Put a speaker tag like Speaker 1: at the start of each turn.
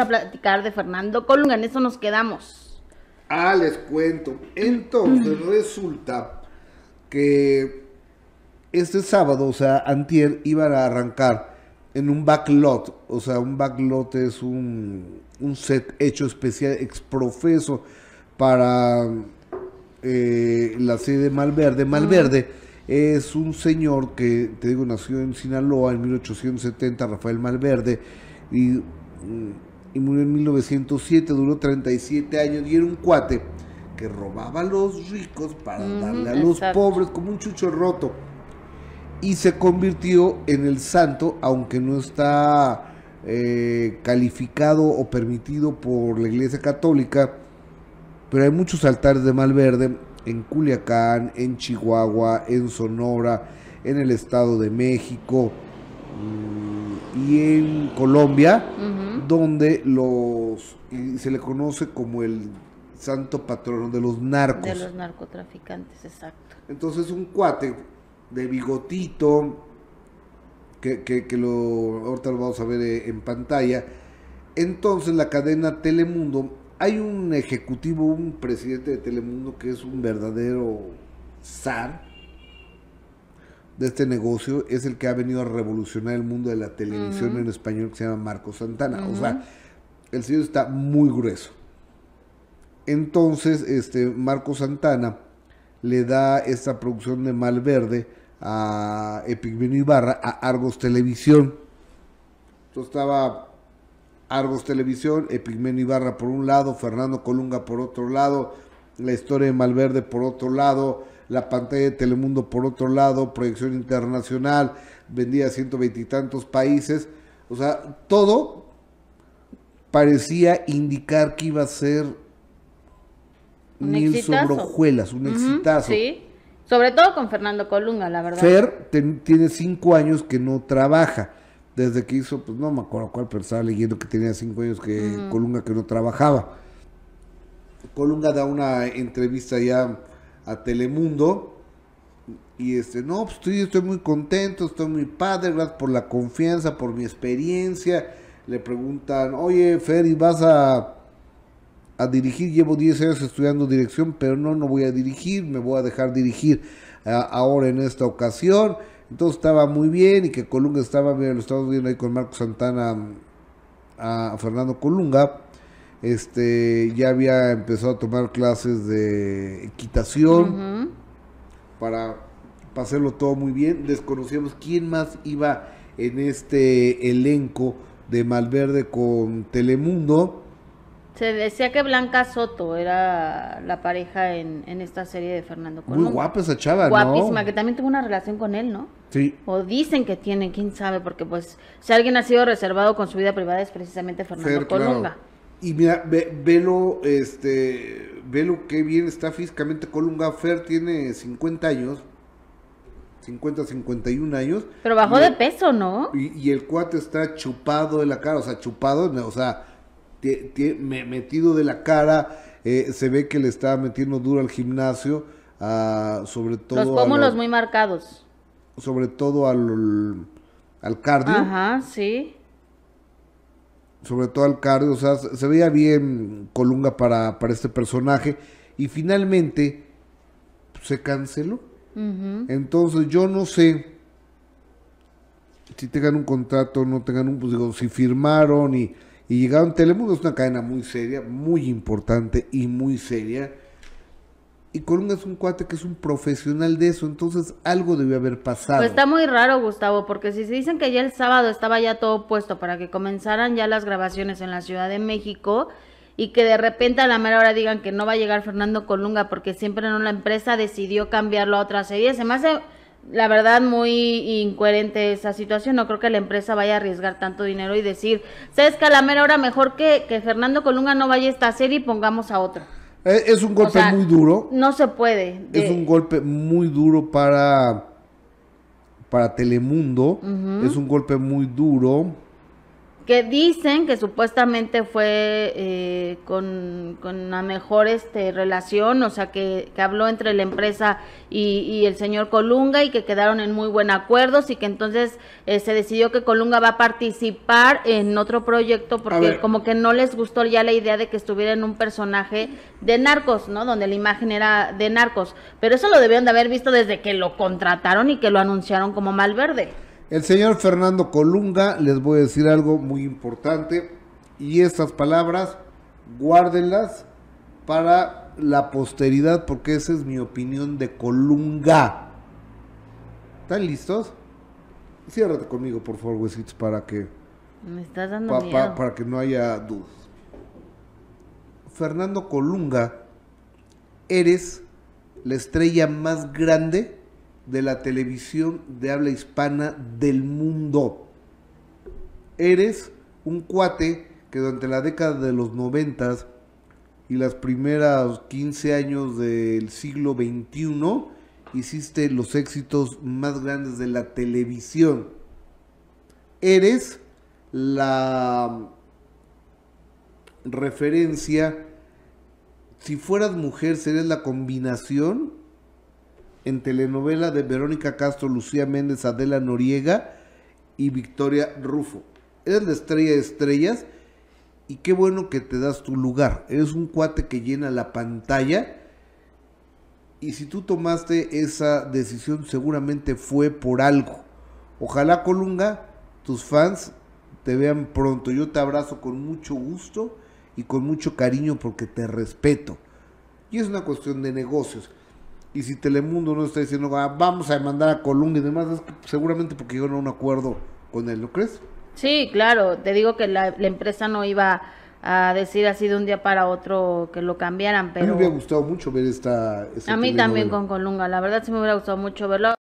Speaker 1: a platicar de Fernando Colunga, en eso nos quedamos.
Speaker 2: Ah, les cuento. Entonces resulta que este sábado, o sea, antier, iban a arrancar en un backlot. O sea, un backlot es un, set hecho especial, exprofeso, para eh, la sede de Malverde. Malverde es un señor que, te digo, nació en Sinaloa en 1870, Rafael Malverde, y mm, y murió en 1907, duró 37 años y era un cuate que robaba a los ricos para darle a los pobres como un chucho roto. Y se convirtió en el santo, aunque no está eh, calificado o permitido por la Iglesia Católica, pero hay muchos altares de Malverde en Culiacán, en Chihuahua, en Sonora, en el Estado de México. Mm, y en Colombia, donde los eh, se le conoce como el santo patrono de los narcos. De los narcotraficantes, exacto. Entonces un cuate de bigotito, que, que lo, ahorita lo vamos a ver eh, en pantalla, entonces la cadena Telemundo, hay un ejecutivo, un presidente de Telemundo que es un verdadero zar, de este negocio es el que ha venido a revolucionar el mundo de la televisión en español que se llama Marco Santana. O sea, el sello está muy grueso. Entonces, este Marco Santana le da esta producción de Malverde a Epigmenio Ibarra a Argos Televisión. Entonces estaba Argos Televisión, Epigmenio Ibarra por un lado, Fernando Colunga por otro lado, la historia de Malverde por otro lado, la pantalla de Telemundo por otro lado, proyección internacional, vendía a ciento veintitantos países. O sea, todo parecía indicar que iba a ser un mil un exitazo. Sí,
Speaker 1: sobre todo con Fernando Colunga, la verdad. Fer
Speaker 2: tiene cinco años que no trabaja. Desde que hizo, pues no me acuerdo cuál, pero estaba leyendo que tenía cinco años que Colunga que no trabajaba. Colunga da una entrevista ya a Telemundo. Y este, no, estoy, pues, estoy muy contento, estoy muy padre, gracias por la confianza, por mi experiencia. Le preguntan, oye, Ferry, vas a, a dirigir, llevo 10 años estudiando dirección, pero no, no voy a dirigir, me voy a dejar dirigir ahora en esta ocasión. Entonces estaba muy bien y que Colunga estaba, bien, lo estamos viendo ahí con Marco Santana, mm, a Fernando Colunga este, ya había empezado a tomar clases de equitación para, hacerlo todo muy bien. Desconocíamos quién más iba en este elenco de Malverde con Telemundo.
Speaker 1: Se decía que Blanca Soto era la pareja en, esta serie de Fernando Colón. Muy guapa esa chava, Guapísima, que también tuvo una relación con él, ¿no? Sí. O dicen que tienen, quién sabe, porque pues si alguien ha sido reservado con su vida privada es precisamente Fernando
Speaker 2: y mira, ve, velo, este, velo que bien está físicamente. Colunga Fer, tiene 50 años, 50, 51 años. Pero bajó de
Speaker 1: peso, ¿no?
Speaker 2: Y, el cuate está chupado de la cara, o sea, chupado, o sea, metido de la cara. Eh, se ve que le está metiendo duro al gimnasio, a, sobre todo. Los pómulos
Speaker 1: muy marcados.
Speaker 2: Sobre todo al, al cardio.
Speaker 1: Ajá, sí
Speaker 2: sobre todo al cardio, o sea, se veía bien Colunga para, este personaje y finalmente pues, se canceló. Entonces yo no sé si tengan un contrato, no tengan un, pues digo, si firmaron y, y llegaron. Telemundo es una cadena muy seria, muy importante y muy seria. Y Colunga es un cuate que es un profesional de eso, entonces algo debió haber pasado. Pues está
Speaker 1: muy raro, Gustavo, porque si se dicen que ya el sábado estaba ya todo puesto para que comenzaran ya las grabaciones en la Ciudad de México y que de repente a la mera hora digan que no va a llegar Fernando Colunga porque siempre no la empresa decidió cambiarlo a otra serie, se me hace la verdad muy incoherente esa situación. No creo que la empresa vaya a arriesgar tanto dinero y decir, sabes que a la mera hora mejor que, Fernando Colunga no vaya a esta serie y pongamos a otra
Speaker 2: eh, es un golpe muy duro.
Speaker 1: No se puede. Es
Speaker 2: un golpe muy duro para, para Telemundo. Es un golpe muy duro
Speaker 1: que dicen que supuestamente fue eh, con, una mejor este, relación, o sea, que, que habló entre la empresa y, el señor Colunga y que quedaron en muy buen acuerdo y que entonces eh, se decidió que Colunga va a participar en otro proyecto porque como que no les gustó ya la idea de que estuviera en un personaje de narcos, ¿no? Donde la imagen era de narcos. Pero eso lo debieron de haber visto desde que lo contrataron y que lo anunciaron como Malverde.
Speaker 2: El señor Fernando Colunga, les voy a decir algo muy importante, y estas palabras, guárdenlas para la posteridad, porque esa es mi opinión de Colunga. ¿Están listos? Ciérrate conmigo, por favor, huesitos, para que.
Speaker 1: Me estás dando para
Speaker 2: que no haya dudas. Fernando Colunga, eres la estrella más grande de la televisión de habla hispana del mundo. Eres un cuate que durante la década de los 90' y las primeras 15 años del siglo XXI hiciste los éxitos más grandes de la televisión. Eres la referencia. Si fueras mujer, serías la combinación en telenovela de Verónica Castro, Lucía Méndez, Adela Noriega y Victoria Rufo. Eres la estrella de estrellas y qué bueno que te das tu lugar. Eres un cuate que llena la pantalla. Y si tú tomaste esa decisión, seguramente fue por algo. Ojalá Colunga, tus fans, te vean pronto. Yo te abrazo con mucho gusto y con mucho cariño porque te respeto. Y es una cuestión de negocios. Y si Telemundo no está diciendo, ah, vamos a demandar a Colunga y demás, seguramente porque yo no un acuerdo con él, ¿no crees?
Speaker 1: Sí, claro, te digo que la, empresa no iba a decir así de un día para otro que lo cambiaran, pero... A mí me hubiera
Speaker 2: gustado mucho ver esta... a mí también con
Speaker 1: Colunga, la verdad sí me hubiera gustado mucho verlo.